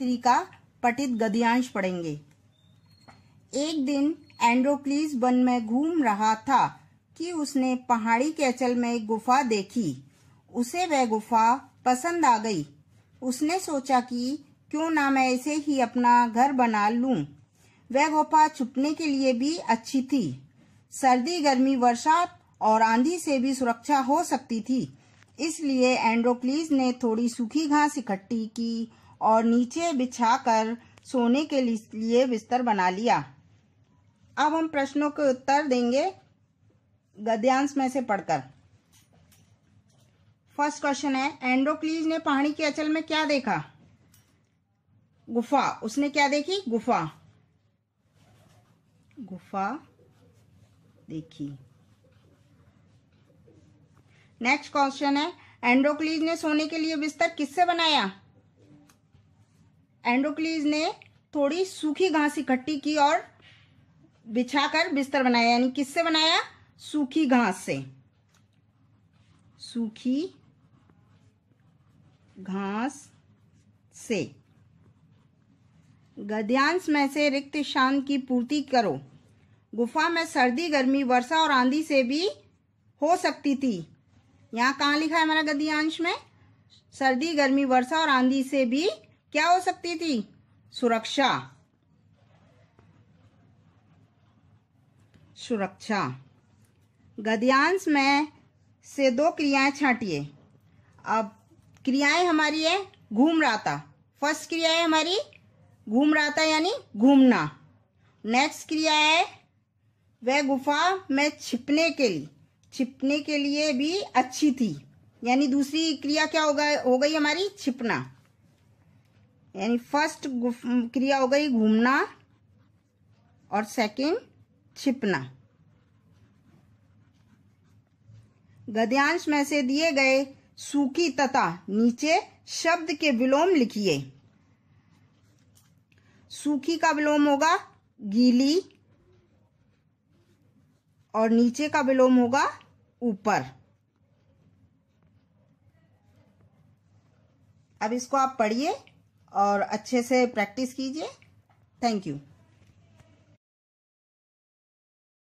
Three का पटित गद्यांश पढ़ेंगे एक दिन एंड्रोक्लीस वन में घूम रहा था कि उसने पहाड़ी के अचल में एक गुफा देखी उसे वह गुफा पसंद आ गई उसने सोचा कि क्यों ना मैं ऐसे ही अपना घर बना लूं। वह गुफा छुपने के लिए भी अच्छी थी सर्दी गर्मी वर्षा और आंधी से भी सुरक्षा हो सकती थी इसलिए एंड्रोक्लीस ने थोड़ी सूखी घास इकट्ठी की और नीचे बिछाकर सोने के लिए बिस्तर बना लिया अब हम प्रश्नों के उत्तर देंगे गद्यांश में से पढ़कर फर्स्ट क्वेश्चन है एंड्रोक्लीज ने पहाड़ी के अचल में क्या देखा गुफा उसने क्या देखी गुफा गुफा देखी नेक्स्ट क्वेश्चन है एंड्रोक्लीज ने सोने के लिए बिस्तर किससे बनाया एंड्रोक्लीज ने थोड़ी सूखी घास इकट्ठी की और बिछाकर बिस्तर बनाया यानी किससे बनाया सूखी घास से सूखी घास से गद्यांश में से रिक्त शान की पूर्ति करो गुफा में सर्दी गर्मी वर्षा और आंधी से भी हो सकती थी यहाँ कहाँ लिखा है हमारा गद्यांश में सर्दी गर्मी वर्षा और आंधी से भी क्या हो सकती थी सुरक्षा सुरक्षा गद्यांश में से दो क्रियाएं छाटिए अब क्रियाएं हमारी है घूम रहा था फर्स्ट क्रिया है हमारी घूम रहा था यानी घूमना नेक्स्ट क्रिया है वह गुफा में छिपने के लिए छिपने के लिए भी अच्छी थी यानी दूसरी क्रिया क्या होगा हो गई हमारी छिपना यानी फर्स्ट क्रिया हो गई घूमना और सेकंड छिपना गद्यांश में से दिए गए सूखी तथा नीचे शब्द के विलोम लिखिए सूखी का विलोम होगा गीली और नीचे का विलोम होगा ऊपर अब इसको आप पढ़िए और अच्छे से प्रैक्टिस कीजिए थैंक यू